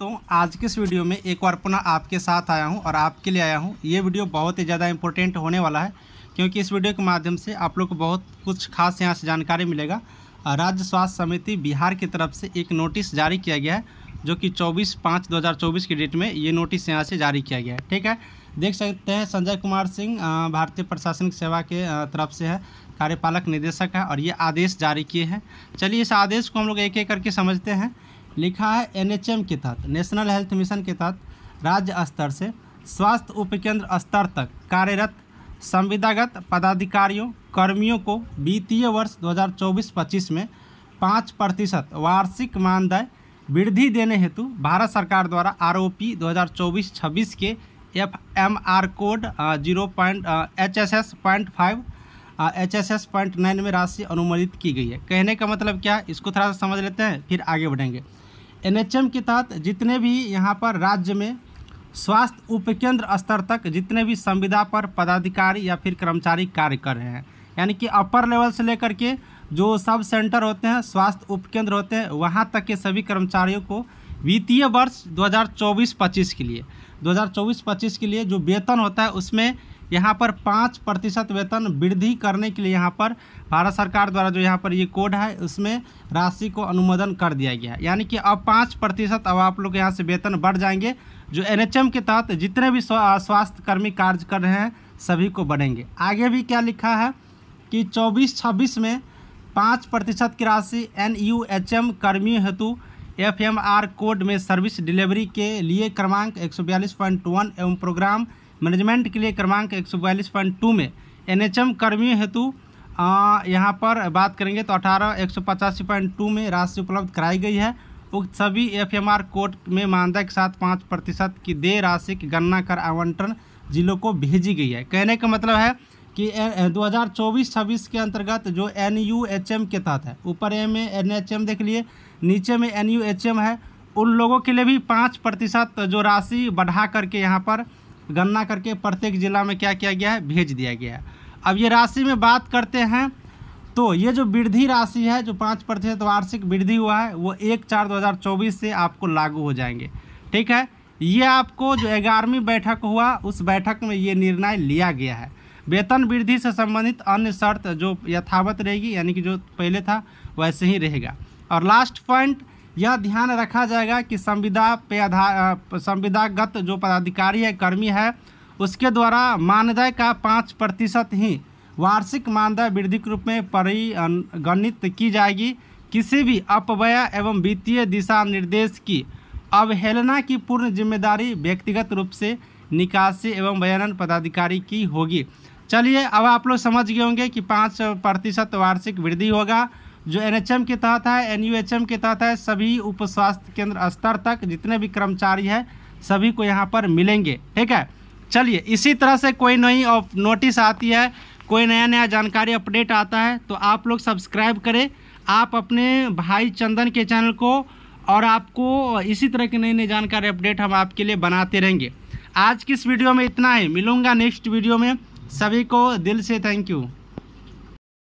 दोस्तों आज के इस वीडियो में एक बार पुनः आपके साथ आया हूं और आपके लिए आया हूं ये वीडियो बहुत ही ज़्यादा इम्पोर्टेंट होने वाला है क्योंकि इस वीडियो के माध्यम से आप लोग को बहुत कुछ खास यहाँ से जानकारी मिलेगा राज्य स्वास्थ्य समिति बिहार की तरफ से एक नोटिस जारी किया गया है जो कि चौबीस पाँच दो की डेट में ये नोटिस यहाँ से जारी किया गया है ठीक है देख सकते हैं संजय कुमार सिंह भारतीय प्रशासनिक सेवा के तरफ से है कार्यपालक निदेशक है और ये आदेश जारी किए हैं चलिए इस आदेश को हम लोग एक एक करके समझते हैं लिखा है एनएचएम के तहत नेशनल हेल्थ मिशन के तहत राज्य स्तर से स्वास्थ्य उपकेंद्र स्तर तक कार्यरत संविदागत पदाधिकारियों कर्मियों को वित्तीय वर्ष 2024-25 में पाँच प्रतिशत वार्षिक मानदेय वृद्धि देने हेतु भारत सरकार द्वारा आर ओ पी दो हज़ार चौबीस छब्बीस के F M R code zero point H S S point five H S S point nine में राशि अनुमोदित की गई है कहने का मतलब क्या है इसको थोड़ा सा समझ लेते हैं फिर आगे बढ़ेंगे एनएचएम के तहत जितने भी यहाँ पर राज्य में स्वास्थ्य उपकेंद्र स्तर तक जितने भी संविदा पर पदाधिकारी या फिर कर्मचारी कार्य कर रहे हैं यानी कि अपर लेवल से लेकर के जो सब सेंटर होते हैं स्वास्थ्य उपकेंद्र होते हैं वहाँ तक के सभी कर्मचारियों को वित्तीय वर्ष 2024-25 के लिए 2024-25 के लिए जो वेतन होता है उसमें यहाँ पर पाँच प्रतिशत वेतन वृद्धि करने के लिए यहाँ पर भारत सरकार द्वारा जो यहाँ पर ये कोड है उसमें राशि को अनुमोदन कर दिया गया है यानी कि अब पाँच प्रतिशत अब आप लोग यहाँ से वेतन बढ़ जाएंगे जो एनएचएम के तहत जितने भी स्वास्थ्यकर्मी कार्य कर रहे हैं सभी को बढ़ेंगे आगे भी क्या लिखा है कि चौबीस छब्बीस में पाँच प्रतिशत की राशि एन यू एच एम कर्मी हेतु एफ एम आर कोड में सर्विस डिलीवरी के लिए क्रमांक एक सौ बयालीस पॉइंट वन एवं प्रोग्राम मैनेजमेंट के लिए क्रमांक एक सौ बयालीस पॉइंट टू में एनएचएम कर्मियों हेतु यहाँ पर बात करेंगे तो अठारह एक सौ पचासी पॉइंट टू में राशि उपलब्ध कराई गई है उक्त सभी एफएमआर कोड में मानदेय के साथ पाँच प्रतिशत की देय राशि की गणना कर आवंटन जिलों को भेजी गई है कहने का मतलब है कि 2024 छब्बीस के अंतर्गत जो एन के तहत है ऊपर ए में एन देख लिए नीचे में एन है उन लोगों के लिए भी पाँच प्रतिशत जो राशि बढ़ा करके यहाँ पर गणना करके प्रत्येक ज़िला में क्या किया गया है भेज दिया गया है अब ये राशि में बात करते हैं तो ये जो वृद्धि राशि है जो पाँच प्रतिशत वार्षिक वृद्धि हुआ है वो एक चार दो हज़ार चौबीस से आपको लागू हो जाएंगे ठीक है ये आपको जो ग्यारहवीं बैठक हुआ उस बैठक में ये निर्णय लिया गया है वेतन वृद्धि से संबंधित अन्य शर्त जो यथावत रहेगी यानी कि जो पहले था वैसे ही रहेगा और लास्ट पॉइंट यह ध्यान रखा जाएगा कि संविदा पे आधार संविदागत जो पदाधिकारी है कर्मी है उसके द्वारा मानदेय का पाँच प्रतिशत ही वार्षिक मानदेय वृद्धि के रूप में परिगणित की जाएगी किसी भी अपव्यय एवं वित्तीय दिशा निर्देश की अवहेलना की पूर्ण जिम्मेदारी व्यक्तिगत रूप से निकासी एवं बयानन पदाधिकारी की होगी चलिए अब आप लोग समझ गए होंगे कि पाँच प्रतिशत वार्षिक वृद्धि होगा जो एनएचएम के तहत है एनयूएचएम के तहत है सभी उप स्वास्थ्य केंद्र स्तर तक जितने भी कर्मचारी हैं सभी को यहाँ पर मिलेंगे ठीक है चलिए इसी तरह से कोई नई नोटिस आती है कोई नया नया जानकारी अपडेट आता है तो आप लोग सब्सक्राइब करें आप अपने भाई चंदन के चैनल को और आपको इसी तरह की नई नई जानकारी अपडेट हम आपके लिए बनाते रहेंगे आज की इस वीडियो में इतना ही मिलूंगा नेक्स्ट वीडियो में सभी को दिल से थैंक यू